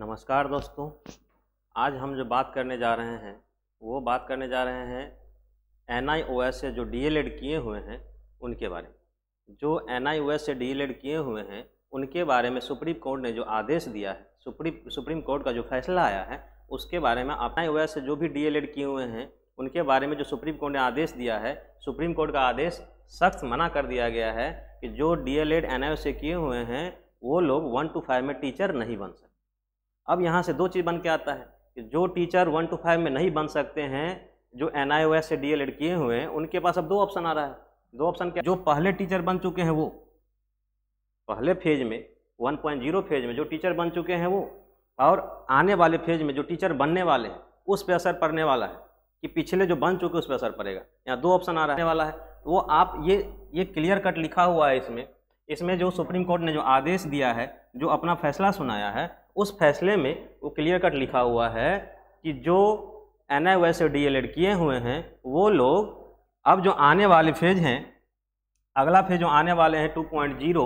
नमस्कार दोस्तों आज हम जो बात करने जा रहे हैं वो बात करने जा रहे हैं एन आई ओ एस से जो डी एल एड किए हुए हैं उनके बारे में जो एन आई ओ एस से डी एल एड किए हुए हैं उनके बारे में सुप्रीम कोर्ट ने जो आदेश दिया है सुप्रीम सुप्रीम कोर्ट का जो फैसला आया है उसके बारे में एन आई ओ एस से जो भी डी एल एड किए हुए हैं उनके बारे में जो सुप्रीम कोर्ट ने आदेश दिया है सुप्रीम कोर्ट का आदेश सख्त मना कर दिया गया है कि जो D El Ed N I O से किए हुए हैं वो लोग वन टू फाइव में टीचर नहीं बन सकते अब यहाँ से दो चीज़ बन के आता है कि जो टीचर वन टू फाइव में नहीं बन सकते हैं जो एन से डी किए हुए हैं उनके पास अब दो ऑप्शन आ रहा है दो ऑप्शन क्या जो पहले टीचर बन चुके हैं वो पहले फेज में 1.0 फेज में जो टीचर बन चुके हैं वो और आने वाले फेज में जो टीचर बनने वाले हैं उस पर असर पड़ने वाला है कि पिछले जो बन चुके उस पर असर पड़ेगा यहाँ दो ऑप्शन आ है वाला है तो वो आप ये ये क्लियर कट लिखा हुआ है इसमें इसमें जो सुप्रीम कोर्ट ने जो आदेश दिया है जो अपना फैसला सुनाया है उस फैसले में वो क्लियर कट लिखा हुआ है कि जो N I Y D El Ed किए हुए हैं वो लोग अब जो आने वाले फेज हैं अगला फेज जो आने वाले हैं टू पॉइंट जीरो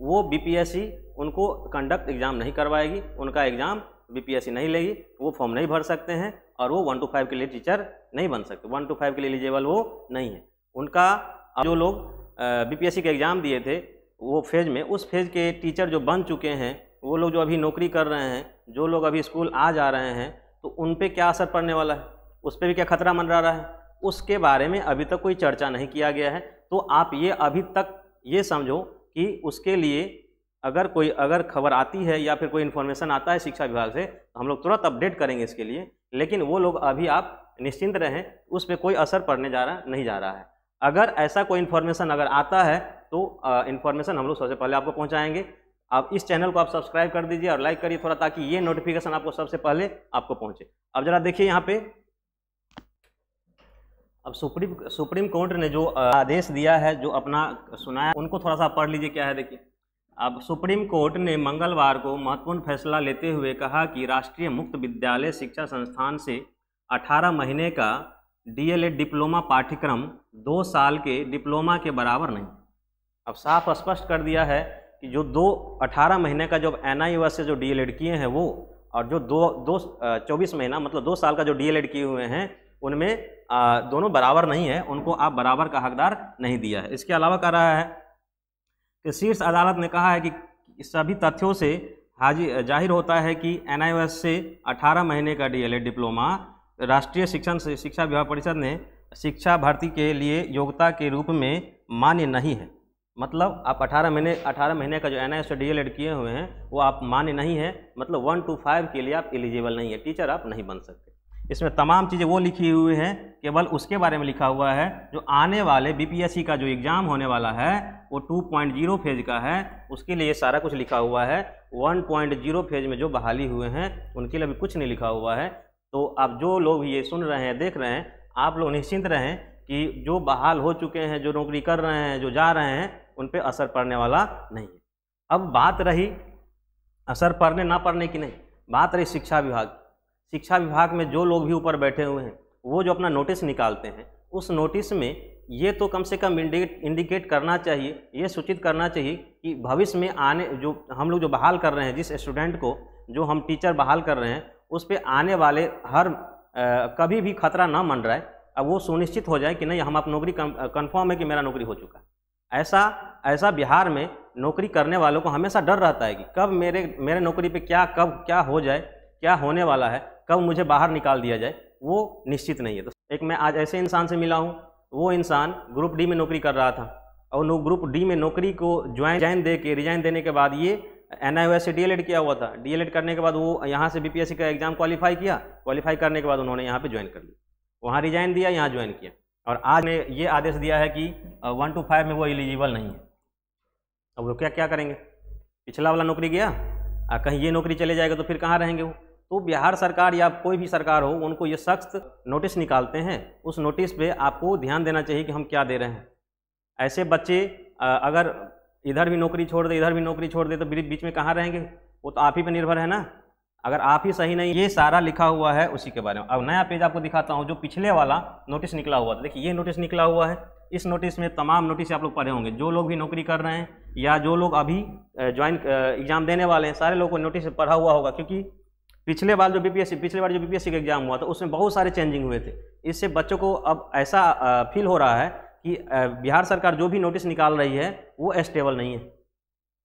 वो बीपीएससी उनको कंडक्ट एग्ज़ाम नहीं करवाएगी उनका एग्ज़ाम बीपीएससी नहीं लेगी वो फॉर्म नहीं भर सकते हैं और वो वन टू फाइव के लिए टीचर नहीं बन सकते वन टू फाइव के लिए एलिजिबल वो नहीं है उनका जो लोग बीपीएससी के एग्ज़ाम दिए थे वो फेज में उस फेज के टीचर जो बन चुके हैं वो लोग जो अभी नौकरी कर रहे हैं जो लोग अभी स्कूल आ जा रहे हैं तो उन पर क्या असर पड़ने वाला है उस पर भी क्या खतरा मंडरा रहा है उसके बारे में अभी तक कोई चर्चा नहीं किया गया है तो आप ये अभी तक ये समझो कि उसके लिए अगर कोई अगर खबर आती है या फिर कोई इन्फॉर्मेशन आता है शिक्षा विभाग से तो हम लोग तुरंत अपडेट करेंगे इसके लिए लेकिन वो लोग अभी आप निश्चिंत रहें उस पर कोई असर पड़ने जा रहा नहीं जा रहा है अगर ऐसा कोई इन्फॉर्मेशन अगर आता है तो इन्फॉर्मेशन हम लोग सबसे पहले आपको पहुंचाएंगे आप इस चैनल को आप सब्सक्राइब कर दीजिए और लाइक करिए थोड़ा ताकि ये नोटिफिकेशन आपको सबसे पहले आपको पहुँचे अब जरा देखिए यहाँ पे अब सुप्रीम सुप्रीम कोर्ट ने जो आदेश दिया है जो अपना सुनाया उनको थोड़ा सा पढ़ लीजिए क्या है देखिए अब सुप्रीम कोर्ट ने मंगलवार को महत्वपूर्ण फैसला लेते हुए कहा कि राष्ट्रीय मुक्त विद्यालय शिक्षा संस्थान से अठारह महीने का डीएलएड डिप्लोमा पाठ्यक्रम दो साल के डिप्लोमा के बराबर नहीं अब साफ स्पष्ट कर दिया है कि जो दो अठारह महीने का जो एन आई से जो डी किए हैं वो और जो दो दो चौबीस महीना मतलब दो साल का जो डी किए हुए हैं उनमें आ, दोनों बराबर नहीं है उनको आप बराबर का हकदार नहीं दिया है इसके अलावा कह रहा है कि शीर्ष अदालत ने कहा है कि सभी तथ्यों से हाजिर जाहिर होता है कि एन से 18 महीने का डी डिप्लोमा राष्ट्रीय शिक्षण शिक्षा विभाग परिषद ने शिक्षा भर्ती के लिए योग्यता के रूप में मान्य नहीं है मतलब आप 18 महीने 18 महीने का जो एन आई डी एल किए हुए हैं वो आप मान्य नहीं है मतलब वन टू फाइव के लिए आप एलिजिबल नहीं है टीचर आप नहीं बन सकते इसमें तमाम चीज़ें वो लिखी हुई हैं केवल उसके बारे में लिखा हुआ है जो आने वाले बीपीएससी का जो एग्ज़ाम होने वाला है वो 2.0 फेज का है उसके लिए सारा कुछ लिखा हुआ है 1.0 फेज में जो बहाली हुए हैं उनके लिए अभी कुछ नहीं लिखा हुआ है तो अब जो लोग ये सुन रहे हैं देख रहे हैं आप लोग निश्चिंत रहें कि जो बहाल हो चुके हैं जो नौकरी कर रहे हैं जो जा रहे हैं उन पर असर पड़ने वाला नहीं है अब बात रही असर पड़ने ना पड़ने की नहीं बात रही शिक्षा विभाग शिक्षा विभाग में जो लोग भी ऊपर बैठे हुए हैं वो जो अपना नोटिस निकालते हैं उस नोटिस में ये तो कम से कम इंडिकेट इंडिकेट करना चाहिए ये सूचित करना चाहिए कि भविष्य में आने जो हम लोग जो बहाल कर रहे हैं जिस स्टूडेंट को जो हम टीचर बहाल कर रहे हैं उस पर आने वाले हर आ, कभी भी खतरा ना मन रहा है अब वो सुनिश्चित हो जाए कि नहीं हम आप नौकरी कन्फर्म है कि मेरा नौकरी हो चुका ऐसा ऐसा बिहार में नौकरी करने वालों को हमेशा डर रहता है कि कब मेरे मेरे नौकरी पे क्या कब क्या हो जाए क्या होने वाला है कब मुझे बाहर निकाल दिया जाए वो निश्चित नहीं है तो एक मैं आज ऐसे इंसान से मिला हूँ वो इंसान ग्रुप डी में नौकरी कर रहा था और ग्रुप डी में नौकरी को ज्वाइन ज्वाइन दे के रिजाइन देने के बाद ये एन आई से डी किया हुआ था डी करने के बाद वो यहाँ से बी का एग्जाम क्वालिफाई किया क्वालिफाई करने के बाद उन्होंने यहाँ पे ज्वाइन कर लिया वहाँ रिजाइन दिया यहाँ ज्वाइन किया और आज ने ये आदेश दिया है कि वन टू फाइव में वो एलिजिबल नहीं है अब वो क्या क्या करेंगे पिछला वाला नौकरी गया और कहीं ये नौकरी चले जाएगा तो फिर कहाँ रहेंगे वो तो बिहार सरकार या कोई भी सरकार हो उनको ये सख्त नोटिस निकालते हैं उस नोटिस पर आपको ध्यान देना चाहिए कि हम क्या दे रहे हैं ऐसे बच्चे अगर इधर भी नौकरी छोड़ दे इधर भी नौकरी छोड़ दे तो बीच में कहाँ रहेंगे वो तो आप ही पर निर्भर है ना अगर आप ही सही नहीं ये सारा लिखा हुआ है उसी के बारे में अब नया पेज आपको दिखाता हूँ जो पिछले वाला नोटिस निकला हुआ था देखिए ये नोटिस निकला हुआ है इस नोटिस में तमाम नोटिस आप लोग पढ़े होंगे जो लोग भी नौकरी कर रहे हैं या जो लोग अभी ज्वाइन एग्ज़ाम देने वाले हैं सारे लोगों को नोटिस पढ़ा हुआ होगा क्योंकि पिछले बार जो बीपीएससी पिछले बार जो बीपीएससी का एग्ज़ाम हुआ था उसमें बहुत सारे चेंजिंग हुए थे इससे बच्चों को अब ऐसा फील हो रहा है कि बिहार सरकार जो भी नोटिस निकाल रही है वो स्टेबल नहीं है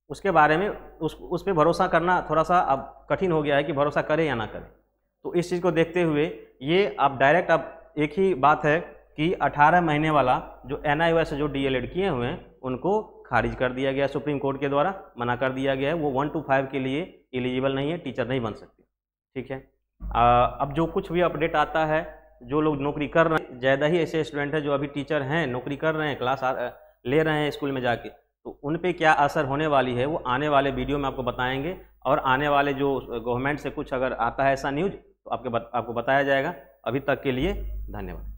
उसके बारे में उस उस पर भरोसा करना थोड़ा सा अब कठिन हो गया है कि भरोसा करें या ना करें तो इस चीज़ को देखते हुए ये आप डायरेक्ट अब एक ही बात है कि 18 महीने वाला जो एन से जो डी किए हुए हैं उनको खारिज कर दिया गया सुप्रीम कोर्ट के द्वारा मना कर दिया गया है वो वन टू फाइव के लिए एलिजिबल नहीं है टीचर नहीं बन सकती ठीक है आ, अब जो कुछ भी अपडेट आता है जो लोग नौकरी कर रहे हैं ज़्यादा ही ऐसे स्टूडेंट हैं जो अभी टीचर हैं नौकरी कर रहे हैं क्लास ले रहे हैं स्कूल में जाके तो उन पर क्या असर होने वाली है वो आने वाले वीडियो में आपको बताएंगे और आने वाले जो गवर्नमेंट से कुछ अगर आता है ऐसा न्यूज तो आपके बत, आपको बताया जाएगा अभी तक के लिए धन्यवाद